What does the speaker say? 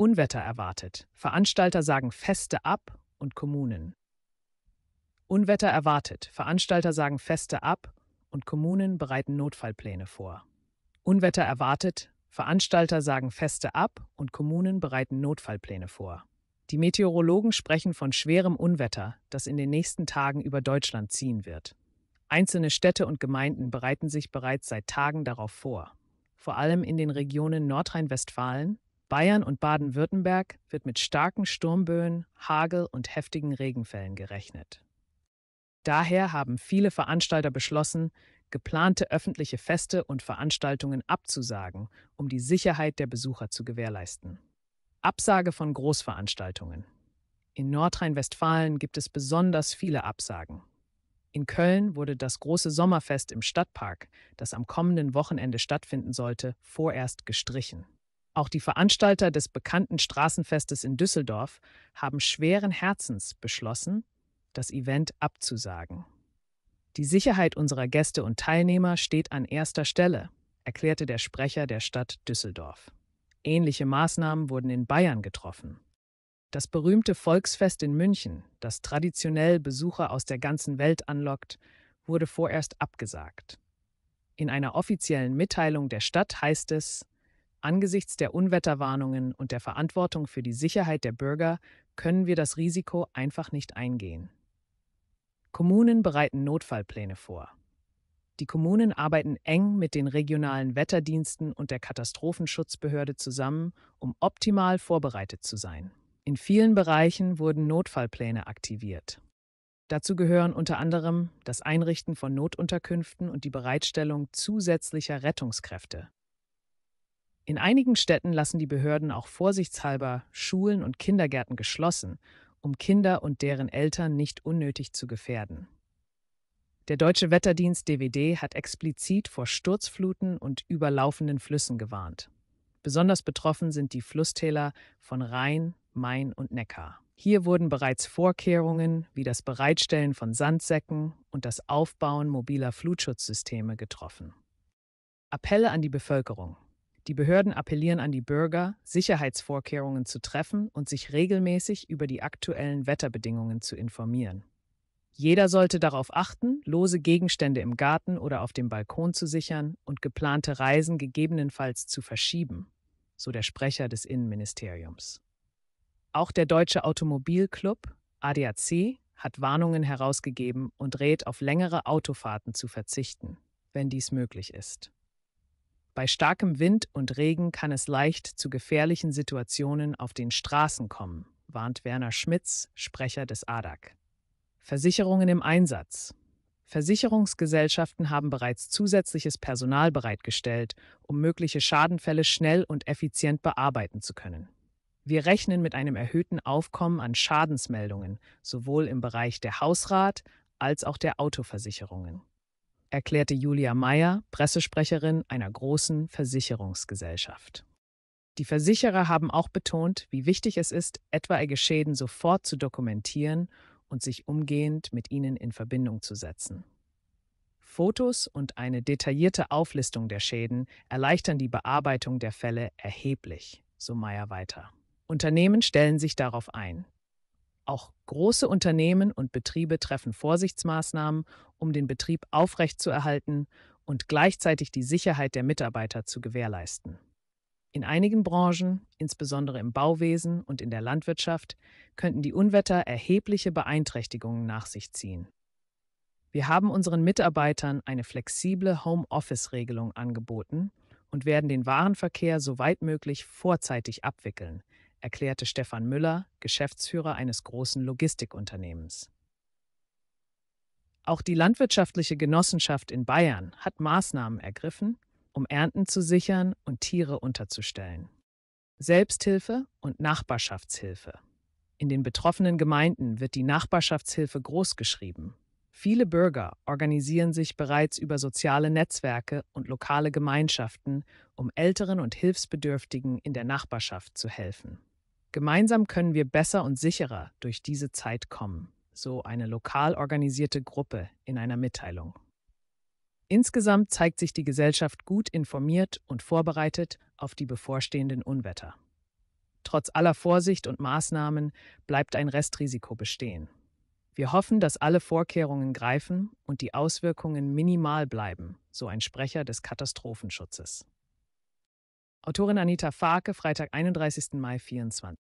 Unwetter erwartet. Veranstalter sagen Feste ab und Kommunen. Unwetter erwartet. Veranstalter sagen Feste ab und Kommunen bereiten Notfallpläne vor. Unwetter erwartet. Veranstalter sagen Feste ab und Kommunen bereiten Notfallpläne vor. Die Meteorologen sprechen von schwerem Unwetter, das in den nächsten Tagen über Deutschland ziehen wird. Einzelne Städte und Gemeinden bereiten sich bereits seit Tagen darauf vor. Vor allem in den Regionen Nordrhein-Westfalen, Bayern und Baden-Württemberg wird mit starken Sturmböen, Hagel und heftigen Regenfällen gerechnet. Daher haben viele Veranstalter beschlossen, geplante öffentliche Feste und Veranstaltungen abzusagen, um die Sicherheit der Besucher zu gewährleisten. Absage von Großveranstaltungen. In Nordrhein-Westfalen gibt es besonders viele Absagen. In Köln wurde das große Sommerfest im Stadtpark, das am kommenden Wochenende stattfinden sollte, vorerst gestrichen. Auch die Veranstalter des bekannten Straßenfestes in Düsseldorf haben schweren Herzens beschlossen, das Event abzusagen. Die Sicherheit unserer Gäste und Teilnehmer steht an erster Stelle, erklärte der Sprecher der Stadt Düsseldorf. Ähnliche Maßnahmen wurden in Bayern getroffen. Das berühmte Volksfest in München, das traditionell Besucher aus der ganzen Welt anlockt, wurde vorerst abgesagt. In einer offiziellen Mitteilung der Stadt heißt es, Angesichts der Unwetterwarnungen und der Verantwortung für die Sicherheit der Bürger können wir das Risiko einfach nicht eingehen. Kommunen bereiten Notfallpläne vor. Die Kommunen arbeiten eng mit den regionalen Wetterdiensten und der Katastrophenschutzbehörde zusammen, um optimal vorbereitet zu sein. In vielen Bereichen wurden Notfallpläne aktiviert. Dazu gehören unter anderem das Einrichten von Notunterkünften und die Bereitstellung zusätzlicher Rettungskräfte. In einigen Städten lassen die Behörden auch vorsichtshalber Schulen und Kindergärten geschlossen, um Kinder und deren Eltern nicht unnötig zu gefährden. Der deutsche Wetterdienst DWD hat explizit vor Sturzfluten und überlaufenden Flüssen gewarnt. Besonders betroffen sind die Flusstäler von Rhein, Main und Neckar. Hier wurden bereits Vorkehrungen wie das Bereitstellen von Sandsäcken und das Aufbauen mobiler Flutschutzsysteme getroffen. Appelle an die Bevölkerung. Die Behörden appellieren an die Bürger, Sicherheitsvorkehrungen zu treffen und sich regelmäßig über die aktuellen Wetterbedingungen zu informieren. Jeder sollte darauf achten, lose Gegenstände im Garten oder auf dem Balkon zu sichern und geplante Reisen gegebenenfalls zu verschieben, so der Sprecher des Innenministeriums. Auch der Deutsche Automobilclub ADAC hat Warnungen herausgegeben und rät auf längere Autofahrten zu verzichten, wenn dies möglich ist. Bei starkem Wind und Regen kann es leicht zu gefährlichen Situationen auf den Straßen kommen, warnt Werner Schmitz, Sprecher des ADAC. Versicherungen im Einsatz. Versicherungsgesellschaften haben bereits zusätzliches Personal bereitgestellt, um mögliche Schadenfälle schnell und effizient bearbeiten zu können. Wir rechnen mit einem erhöhten Aufkommen an Schadensmeldungen, sowohl im Bereich der Hausrat als auch der Autoversicherungen erklärte Julia Meyer, Pressesprecherin einer großen Versicherungsgesellschaft. Die Versicherer haben auch betont, wie wichtig es ist, etwaige Schäden sofort zu dokumentieren und sich umgehend mit ihnen in Verbindung zu setzen. Fotos und eine detaillierte Auflistung der Schäden erleichtern die Bearbeitung der Fälle erheblich, so Meyer weiter. Unternehmen stellen sich darauf ein, auch große Unternehmen und Betriebe treffen Vorsichtsmaßnahmen, um den Betrieb aufrechtzuerhalten und gleichzeitig die Sicherheit der Mitarbeiter zu gewährleisten. In einigen Branchen, insbesondere im Bauwesen und in der Landwirtschaft, könnten die Unwetter erhebliche Beeinträchtigungen nach sich ziehen. Wir haben unseren Mitarbeitern eine flexible Homeoffice-Regelung angeboten und werden den Warenverkehr soweit möglich vorzeitig abwickeln, erklärte Stefan Müller, Geschäftsführer eines großen Logistikunternehmens. Auch die landwirtschaftliche Genossenschaft in Bayern hat Maßnahmen ergriffen, um Ernten zu sichern und Tiere unterzustellen. Selbsthilfe und Nachbarschaftshilfe. In den betroffenen Gemeinden wird die Nachbarschaftshilfe großgeschrieben. Viele Bürger organisieren sich bereits über soziale Netzwerke und lokale Gemeinschaften, um älteren und Hilfsbedürftigen in der Nachbarschaft zu helfen. Gemeinsam können wir besser und sicherer durch diese Zeit kommen, so eine lokal organisierte Gruppe in einer Mitteilung. Insgesamt zeigt sich die Gesellschaft gut informiert und vorbereitet auf die bevorstehenden Unwetter. Trotz aller Vorsicht und Maßnahmen bleibt ein Restrisiko bestehen. Wir hoffen, dass alle Vorkehrungen greifen und die Auswirkungen minimal bleiben, so ein Sprecher des Katastrophenschutzes. Autorin Anita Farke, Freitag, 31. Mai 24.